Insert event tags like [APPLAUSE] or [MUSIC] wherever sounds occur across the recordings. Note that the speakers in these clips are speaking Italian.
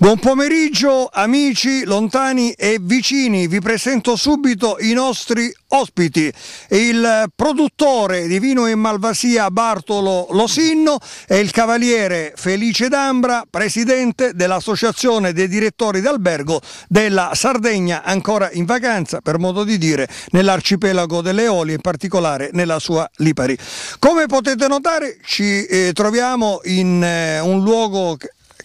Buon pomeriggio amici lontani e vicini, vi presento subito i nostri ospiti, il produttore di vino e malvasia Bartolo Losinno e il cavaliere Felice D'Ambra, presidente dell'Associazione dei direttori d'albergo della Sardegna, ancora in vacanza per modo di dire nell'arcipelago delle Oli, in particolare nella sua Lipari. Come potete notare ci eh, troviamo in eh, un luogo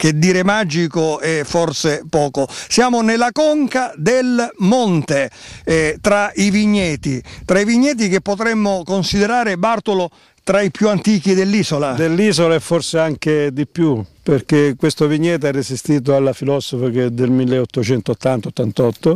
che dire magico è forse poco. Siamo nella conca del monte, eh, tra i vigneti, tra i vigneti che potremmo considerare Bartolo tra i più antichi dell'isola. Dell'isola e forse anche di più, perché questo vigneto ha resistito alla filosofa del 1880-88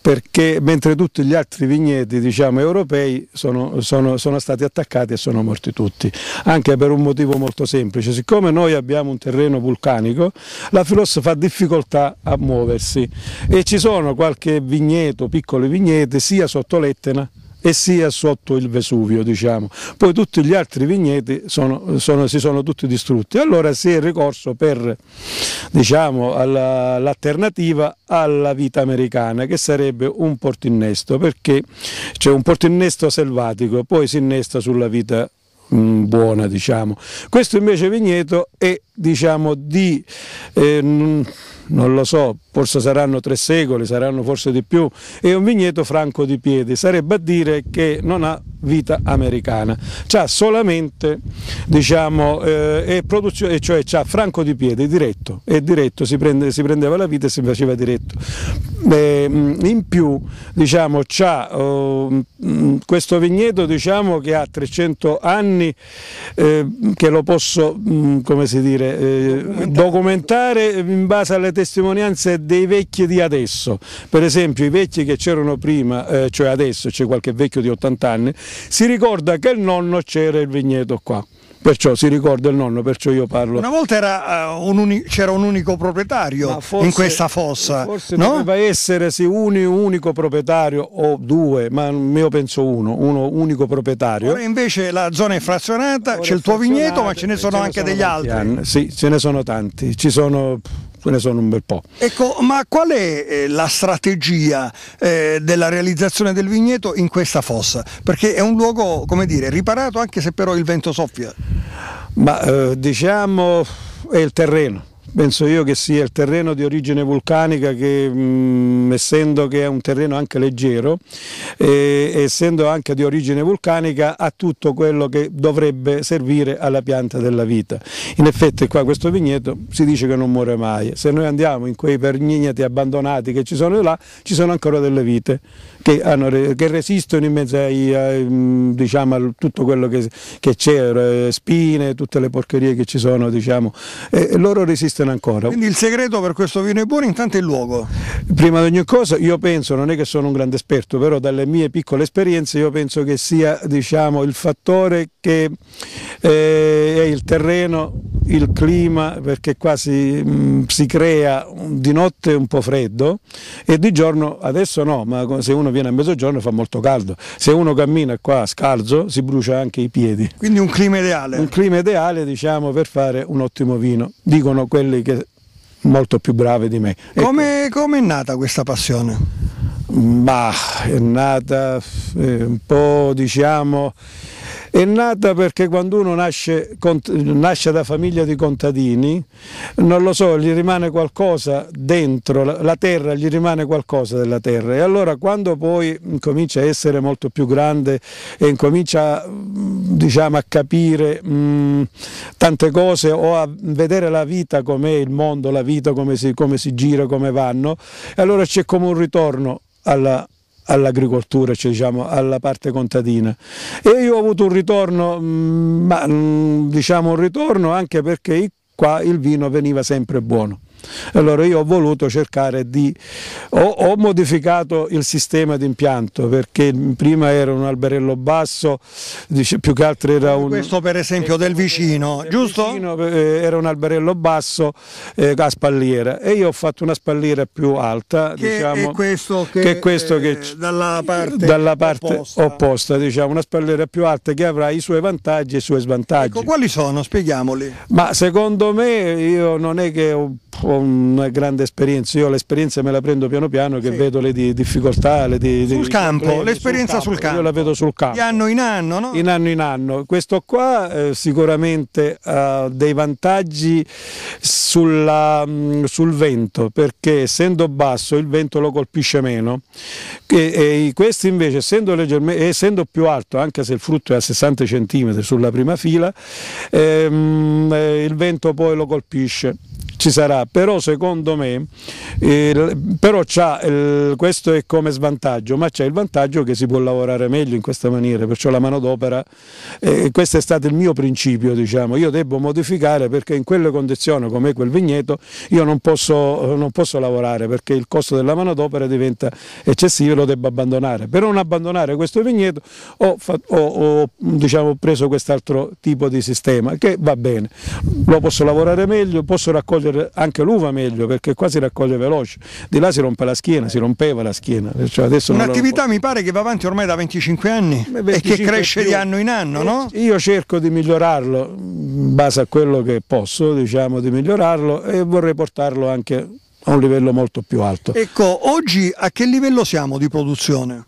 perché mentre tutti gli altri vigneti diciamo, europei sono, sono, sono stati attaccati e sono morti tutti, anche per un motivo molto semplice, siccome noi abbiamo un terreno vulcanico la filosofa ha difficoltà a muoversi e ci sono qualche vigneto, piccoli vigneti sia sotto l'Etna e sia sotto il Vesuvio. Diciamo. Poi tutti gli altri vigneti sono, sono, si sono tutti distrutti. Allora si è ricorso per diciamo, l'alternativa alla, vita americana che sarebbe un portinnesto perché c'è un portinnesto selvatico, poi si innesta sulla vita mm, buona diciamo questo invece vigneto è diciamo di eh, non lo so, forse saranno tre secoli, saranno forse di più, è un vigneto franco di piedi, sarebbe a dire che non ha vita americana, c'ha solamente, diciamo, eh, è cioè c'ha franco di piedi diretto, è diretto, si, prende, si prendeva la vita e si faceva diretto. Eh, in più, diciamo, c'ha eh, questo vigneto diciamo, che ha 300 anni eh, che lo posso, mh, mm, come si dire, eh, documentare in base alle tecniche testimonianze dei vecchi di adesso, per esempio i vecchi che c'erano prima, eh, cioè adesso c'è qualche vecchio di 80 anni, si ricorda che il nonno c'era il vigneto qua perciò si ricorda il nonno, perciò io parlo. Una volta uh, un c'era un unico proprietario forse, in questa fossa. Forse no? doveva essersi un unico proprietario o due, ma io penso uno, uno unico proprietario. Ora invece la zona è frazionata, c'è il tuo vigneto, ma ce ne eh, sono ce anche sono degli altri. Anni. Sì, ce ne sono tanti, ci sono ce ne sono un bel po'. Ecco, ma qual è eh, la strategia eh, della realizzazione del vigneto in questa fossa? Perché è un luogo, come dire, riparato anche se però il vento soffia. Ma eh, diciamo è il terreno Penso io che sia il terreno di origine vulcanica che mh, mm, essendo che è un terreno anche leggero, e, essendo anche di origine vulcanica ha tutto quello che dovrebbe servire alla pianta della vita. In effetti qua questo vigneto si dice che non muore mai, se noi andiamo in quei pernignati abbandonati che ci sono là ci sono ancora delle vite che, hanno, che resistono in mezzo ai, ai, mm, diciamo, a tutto quello che, c'è, eh, spine, tutte le porcherie che ci sono, diciamo, e loro resistono ancora. Quindi il segreto per questo vino è buono intanto è il luogo? Prima di ogni cosa io penso, non è che sono un grande esperto, però dalle mie piccole esperienze io penso che sia diciamo, il fattore che eh, è il terreno, il clima, perché qua si, mh, mm, si crea di notte un po' freddo e di giorno, adesso no, ma se uno viene a mezzogiorno fa molto caldo. Se uno cammina qua scalzo si brucia anche i piedi. Quindi un clima ideale. Un clima ideale diciamo, per fare un ottimo vino, dicono quelli che molto più bravi di me. Ecco. Come, ecco. è nata questa passione? Ma è nata eh, un po' diciamo è nata perché quando uno nasce, nasce da famiglia di contadini, non lo so, gli rimane qualcosa dentro, la terra, gli rimane qualcosa della terra e allora quando poi comincia a essere molto più grande e incomincia diciamo, a capire mh, tante cose o a vedere la vita com'è, il mondo, la vita come si, come si gira, come vanno, allora c'è come un ritorno alla all'agricoltura, cioè diciamo, alla parte contadina e io ho avuto un ritorno, mm, ma mm, diciamo un ritorno anche perché qua il vino veniva sempre buono. Allora io ho voluto cercare di, ho, ho modificato il sistema di impianto perché prima era un alberello basso, dice, più che altro era un... Questo per esempio del vicino, del giusto? Vicino eh, era un alberello basso eh, a spalliera e io ho fatto una spalliera più alta, che diciamo, è questo che, che, questo che eh, dalla parte, dalla parte opposta. opposta, diciamo, una spalliera più alta che avrà i suoi vantaggi e i suoi svantaggi. Ecco, quali sono? Spieghiamoli. Ma secondo me io non è che ho ho una grande esperienza, io l'esperienza me la prendo piano piano che sì. vedo le di difficoltà, le di, sul di campo, l'esperienza sul, campo, Io la vedo sul campo. Di anno in anno, no? In anno in anno. Questo qua eh, sicuramente ha dei vantaggi sulla, mh, mm, sul vento perché essendo basso il vento lo colpisce meno e, e questi invece essendo, essendo, più alto, anche se il frutto è a 60 cm sulla prima fila, ehm, eh, il vento poi lo colpisce ci sarà, però secondo me eh, però eh, questo è come svantaggio, ma c'è il vantaggio che si può lavorare meglio in questa maniera, perciò la manodopera, eh, questo è stato il mio principio, diciamo. io devo modificare perché in quelle condizioni come quel vigneto io non posso, non posso lavorare perché il costo della manodopera diventa eccessivo e lo devo abbandonare. Per non abbandonare questo vigneto ho, ho, ho diciamo, preso quest'altro tipo di sistema che va bene, lo posso lavorare meglio, posso raccogliere per anche l'uva meglio perché qua si raccoglie veloce, di là si rompe la schiena, si rompeva la schiena. Cioè Un'attività mi pare che va avanti ormai da 25 anni 25 eh, e che cresce di anno in anno, no? Eh, io cerco di migliorarlo in base a quello che posso, diciamo, di migliorarlo e vorrei portarlo anche a un livello molto più alto. Ecco, oggi a che livello siamo di produzione?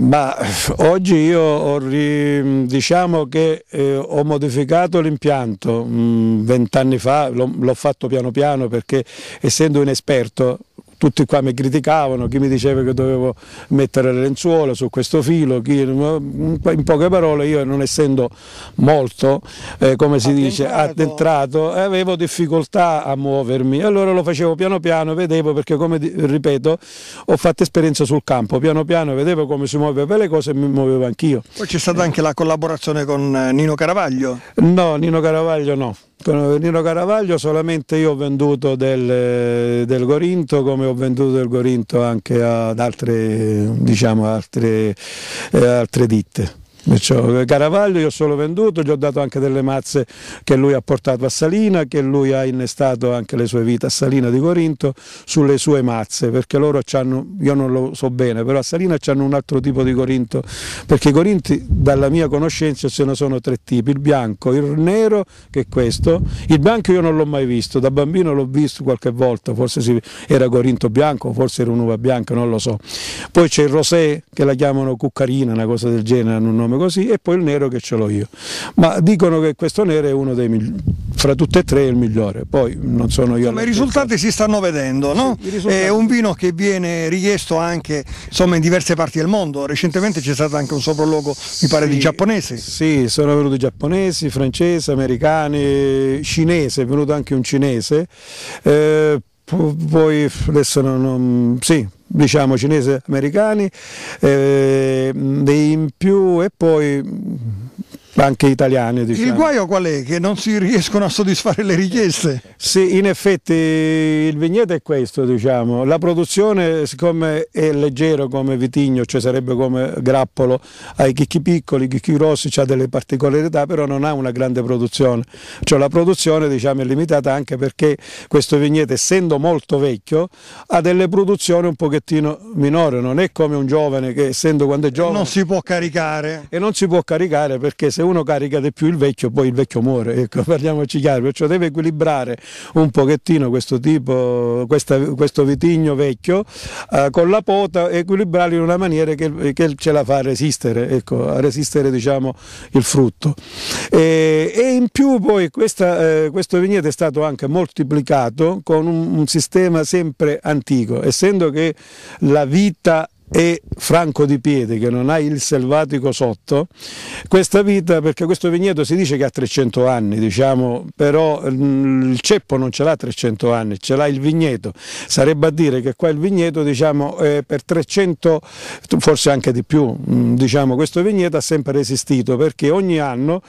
Ma oggi io ho, diciamo che eh, ho modificato l'impianto mm, vent'anni fa, l'ho fatto piano piano perché essendo un esperto tutti qua mi criticavano, chi mi diceva che dovevo mettere le lenzuola su questo filo, chi... in poche parole io non essendo molto, eh, come si addentrato. dice, addentrato, avevo difficoltà a muovermi, allora lo facevo piano piano, vedevo perché come ripeto ho fatto esperienza sul campo, piano piano vedevo come si muoveva le cose e mi muovevo anch'io. Poi c'è stata anche la collaborazione con eh, Nino Caravaglio? No, Nino Caravaglio no. Per Nino Caravaglio solamente io ho venduto del, del Gorinto come ho venduto del Gorinto anche ad altre, diciamo, altre, eh, altre ditte. Caravaglio io ho solo venduto, gli ho dato anche delle mazze che lui ha portato a Salina, che lui ha innestato anche le sue vite a Salina di Corinto sulle sue mazze, perché loro hanno, io non lo so bene, però a Salina hanno un altro tipo di Corinto, perché i Corinti dalla mia conoscenza ce ne sono tre tipi, il bianco, il nero che è questo, il bianco io non l'ho mai visto, da bambino l'ho visto qualche volta, forse era Corinto bianco, forse era un'uva bianca, non lo so. Poi c'è il rosé che la chiamano cuccarina, una cosa del genere, hanno un nome così, e poi il nero che ce l'ho io. Ma dicono che questo nero è uno dei migliori, fra tutti e tre è il migliore, poi non sono io. Insomma, i risultati si stanno vedendo, no? Sì, È un vino che viene richiesto anche insomma, in diverse parti del mondo, recentemente c'è stato anche un sopralluogo, mi pare, di giapponesi. Sì, sono venuti giapponesi, francesi, americani, cinese, è venuto anche un cinese. Eh, poi adesso non, non, sì, diciamo cinesi americani eh, in più e poi banche italiane. Diciamo. Il guaio qual è? Che non si riescono a soddisfare le richieste? Sì, in effetti il vigneto è questo, diciamo. La produzione, siccome è leggero come vitigno, cioè sarebbe come grappolo ai chicchi piccoli, i chicchi grossi, ha delle particolarità, però non ha una grande produzione. Cioè la produzione diciamo, è limitata anche perché questo vigneto, essendo molto vecchio, ha delle produzioni un pochettino minore, non è come un giovane che essendo quando è giovane... Non si può caricare. E non si può caricare perché se uno carica di più il vecchio, poi il vecchio muore, ecco, [LAUGHS] parliamoci chiaro, perciò deve equilibrare un pochettino questo tipo, questa, questo vitigno vecchio eh, con la pota, equilibrarlo in una maniera che, che, ce la fa a resistere, ecco, a resistere diciamo, il frutto. E, e in più poi questa, eh, questo vigneto è stato anche moltiplicato con un, un sistema sempre antico, essendo che la vita e Franco di Piede che non ha il selvatico sotto, questa vita, perché questo vigneto si dice che ha 300 anni, diciamo, però mm, il ceppo non ce l'ha 300 anni, ce l'ha il vigneto, sarebbe a dire che qua il vigneto diciamo, per 300, forse anche di più, mm, diciamo, questo vigneto ha sempre resistito perché ogni anno,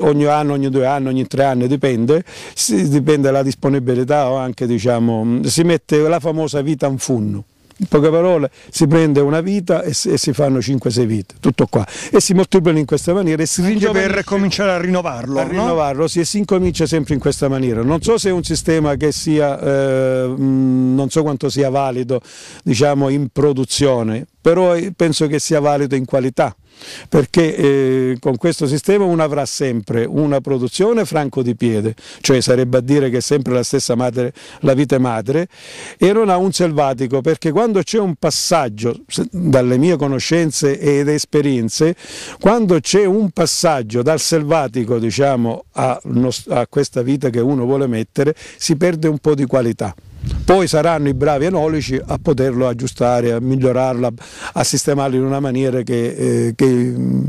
ogni anno, ogni due anni, ogni tre anni, dipende, dipende dalla disponibilità o anche diciamo, mm, si mette la famosa vita in funno in poche parole si prende una vita e, si, e si fanno 5-6 vite, tutto qua, e si moltiplicano in questa maniera. E si Quindi per cominciare a rinnovarlo. A no? rinnovarlo, sì, e si incomincia sempre in questa maniera. Non so se è un sistema che sia, eh, non so quanto sia valido diciamo, in produzione, però eh, penso che sia valido in qualità perché eh, con questo sistema uno avrà sempre una produzione franco di piede, cioè sarebbe a dire che è sempre la stessa madre, la vite madre, e non ha un selvatico, perché quando c'è un passaggio, dalle mie conoscenze ed esperienze, quando c'è un passaggio dal selvatico diciamo, a, a questa vita che uno vuole mettere, si perde un po' di qualità. Poi saranno i bravi enolici a poterlo aggiustare, a migliorarlo, a sistemarlo in una maniera che, eh, che mm,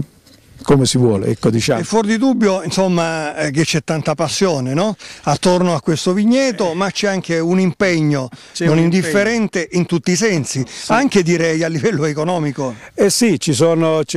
come si vuole. Ecco, diciamo. È fuori di dubbio insomma, eh, che c'è tanta passione no? attorno a questo vigneto, eh. ma c'è anche un impegno non un indifferente impegno. in tutti i sensi, sì. anche direi a livello economico. Eh sì, c'è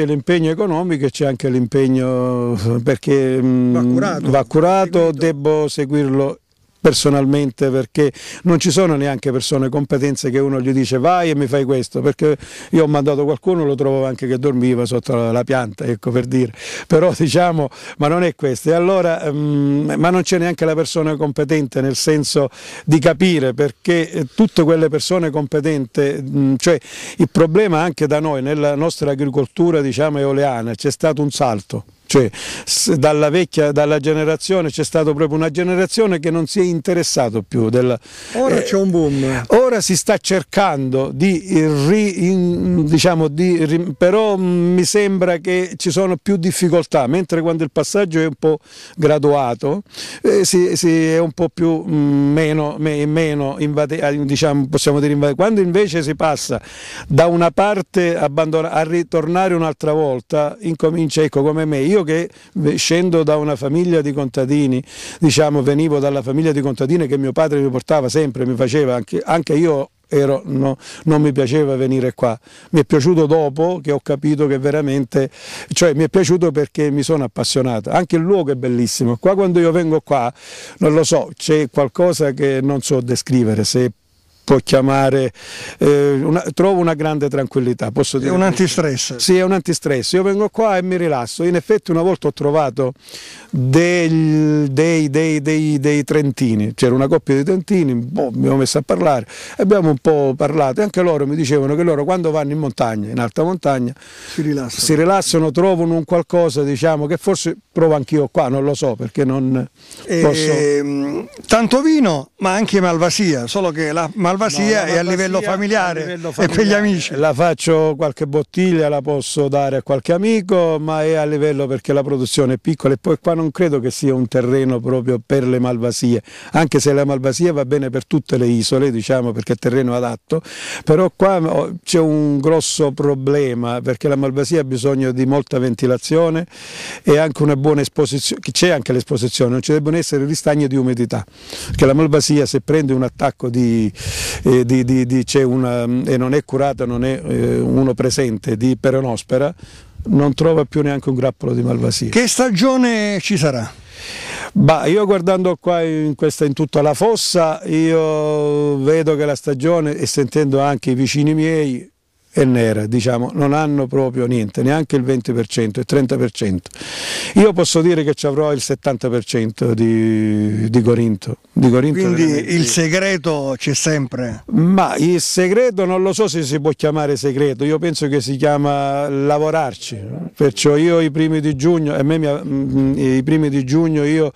l'impegno economico e c'è anche l'impegno eh, perché mm, va curato, va curato seguito. devo seguirlo personalmente perché non ci sono neanche persone competenze che uno gli dice vai e mi fai questo perché io ho mandato qualcuno lo trovo anche che dormiva sotto la pianta ecco per dire però [LAUGHS] diciamo ma non è questo e allora mh, mm, ma non c'è neanche la persona competente nel senso di capire perché eh, tutte quelle persone competenti mm, cioè il problema anche da noi nella nostra agricoltura diciamo eoleana c'è stato un salto cioè, dalla, vecchia, dalla generazione c'è stata proprio una generazione che non si è interessato più della, ora eh, c'è un boom ora si sta cercando di, ri, in, diciamo di ri, però mm, mi sembra che ci sono più difficoltà mentre quando il passaggio è un po' graduato eh, si, si, è un po' più mh, mm, meno, me, meno invade, eh, diciamo, possiamo dire invade. quando invece si passa da una parte a ritornare un'altra volta incomincia ecco come me io io che scendo da una famiglia di contadini, diciamo venivo dalla famiglia di contadini che mio padre mi portava sempre, mi faceva, anche, anche io Ero, no, non mi piaceva venire qua. Mi è piaciuto dopo che ho capito che veramente, cioè mi è piaciuto perché mi sono appassionato. Anche il luogo è bellissimo. Qua quando io vengo qua, non lo so, c'è qualcosa che non so descrivere, se può chiamare, eh, una, trovo una grande tranquillità. Posso dire. È un antistress. Sì, è un antistress. Io vengo qua e mi rilasso. In effetti una volta ho trovato dei, dei, dei, dei trentini, c'era una coppia di trentini, boh, mi abbiamo messo a parlare, abbiamo un po' parlato e anche loro mi dicevano che loro quando vanno in montagna, in alta montagna, si rilassano, si rilassano trovano un qualcosa diciamo, che forse provo anch'io qua, non lo so perché non posso... Ehm, tanto vino, ma anche malvasia, solo che la malvasia, no, la malvasia è a livello familiare, a livello familiare. e per gli amici. La faccio qualche bottiglia, la posso dare a qualche amico, ma è a livello perché la produzione è piccola e poi qua non credo che sia un terreno proprio per le malvasie, anche se la malvasia va bene per tutte le isole, diciamo, perché è terreno adatto, però qua oh, c'è un grosso problema perché la malvasia ha bisogno di molta ventilazione e anche una buona esposizione, c'è anche l'esposizione, non ci debbono essere ristagni di umidità, perché la malvasia se prende un attacco di, eh, di, di, una, e non è curata, non è eh, uno presente di peronospera, non trova più neanche un grappolo di malvasia. Che stagione ci sarà? Bah, io guardando qua in, questa, in, tutta la fossa, io vedo che la stagione, e sentendo anche i vicini miei, e nera, diciamo, non hanno proprio niente, neanche il 20%, il 30%. Io posso dire che ci avrò il 70% di, di Corinto di Corinto. Quindi il segreto c'è sempre? Ma il segreto non lo so se si può chiamare segreto, io penso che si chiama lavorarci, perciò io i primi di giugno, a me mia, mm, i primi di giugno io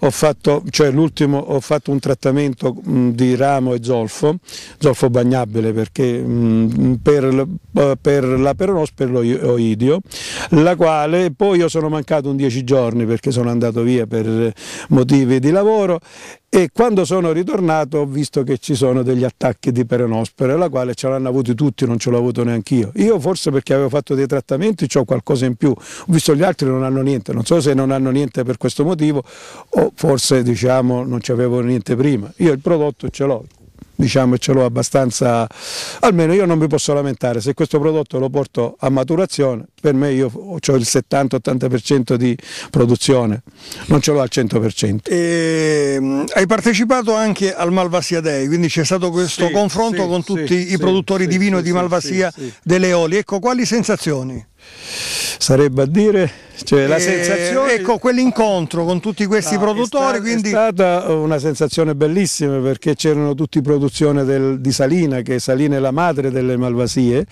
ho fatto, cioè l'ultimo ho fatto un trattamento mm, di ramo e zolfo, zolfo bagnabile perché mm, per, eh, per la peronosperlo la quale poi io sono mancato un dieci giorni perché sono andato via per motivi di lavoro e quando sono ritornato ho visto che ci sono degli attacchi di perenospora, la quale ce l'hanno avuti tutti, non ce l'ho avuto neanche io. Io forse perché avevo fatto dei trattamenti ho qualcosa in più, ho visto gli altri non hanno niente, non so se non hanno niente per questo motivo o forse diciamo non ci avevo niente prima. Io il prodotto ce l'ho, diciamocelo abbastanza, almeno io non mi posso lamentare, se questo prodotto lo porto a maturazione, per me io ho il 70-80% di produzione, non ce l'ho al 100%. E, ehm, hai partecipato anche al Malvasia Day, quindi c'è stato questo sì, confronto sì, con tutti sì, i produttori di vino e di Malvasia delle Oli, ecco quali sensazioni? sarebbe a dire cioè, la eh, sensazione... ecco quell'incontro con tutti questi no, ah, produttori è stata, quindi... è stata una sensazione bellissima perché c'erano tutti produzioni del, di Salina che Salina è la madre delle Malvasie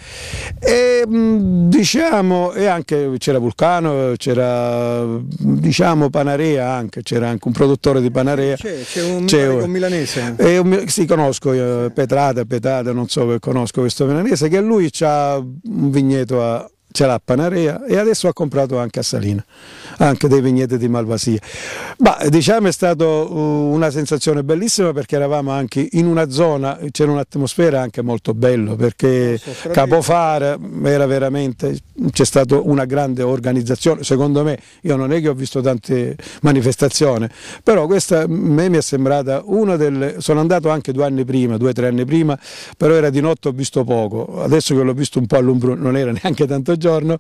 e diciamo e anche c'era Vulcano c'era diciamo Panarea anche c'era anche un produttore di Panarea c'è un, un, milanese e un, sì conosco io, eh, Petrata Petrata non so che conosco questo milanese che lui ha un vigneto a ce l'ha Panarea e adesso ha comprato anche a Salina, anche dei vigneti di Malvasia. Ma diciamo è stata uh, una sensazione bellissima perché eravamo anche in una zona, c'era un'atmosfera anche molto bella perché Capofara era veramente, c'è stata una grande organizzazione, secondo me, io non è che ho visto tante manifestazioni, però questa a me mi è sembrata una delle, sono andato anche due anni prima, due o tre anni prima, però era di notte ho visto poco, adesso che l'ho visto un po' all'ombro non era [LAUGHS] neanche tanto giorno, giorno,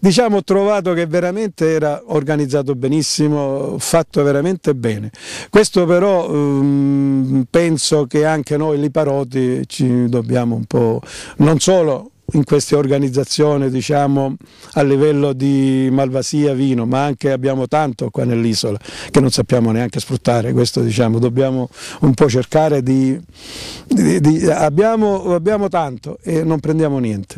diciamo ho trovato che veramente era organizzato benissimo, fatto veramente bene. Questo però um, penso che anche noi Liparoti ci dobbiamo un po', non solo in queste organizzazioni diciamo, a livello di malvasia vino, ma anche abbiamo tanto qua nell'isola che non sappiamo neanche sfruttare, questo diciamo, dobbiamo un po' cercare di... di, di abbiamo, abbiamo, tanto e non prendiamo niente.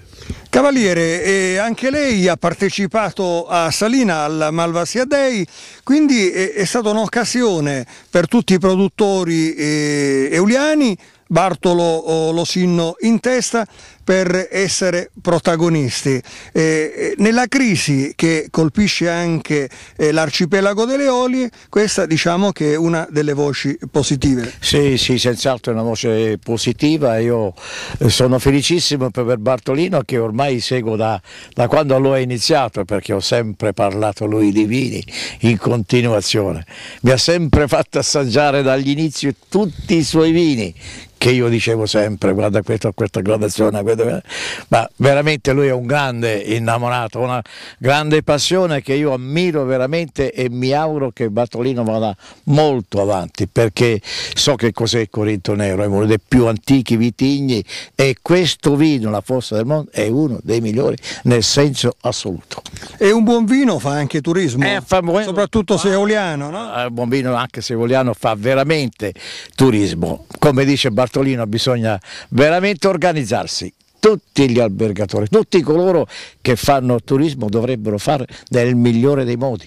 Cavaliere, anche lei ha partecipato a Salina al Malvasia Day, quindi è, è stata un'occasione per tutti i produttori eh, euliani Bartolo oh, Losinno in testa per essere protagonisti. Eh, eh, nella crisi che colpisce anche eh, l'arcipelago delle Oli, questa diciamo che è una delle voci positive. Sì, sì, senz'altro è una voce positiva, io eh, sono felicissimo per Bartolino che ormai seguo da, da quando lo è iniziato perché ho sempre parlato lui di vini in continuazione, mi ha sempre fatto assaggiare dagli inizi tutti i suoi vini che io dicevo sempre guarda questa, questa gradazione, questa credo, eh. ma veramente lui è un grande innamorato, una grande passione che io ammiro veramente e mi auguro che Bartolino vada molto avanti perché so che cos'è il Corinto Nero, è uno dei più antichi vitigni e questo vino, la Fossa del mondo, è uno dei migliori nel senso assoluto. E un buon vino fa anche turismo, eh, fa buon... soprattutto se è oliano, no? Un eh, buon vino anche se oliano fa veramente turismo. Come dice Bartolino bisogna veramente organizzarsi tutti gli albergatori, tutti coloro che fanno turismo dovrebbero fare nel migliore dei modi.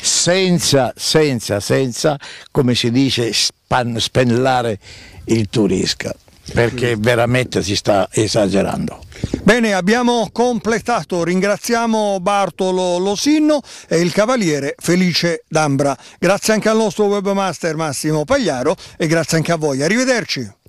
Senza, senza, senza, come si dice, span, spennellare il turista perché veramente si sta esagerando. Bene, abbiamo completato, ringraziamo Bartolo Losinno e il cavaliere Felice D'Ambra. Grazie anche al nostro webmaster Massimo Pagliaro e grazie anche a voi. Arrivederci.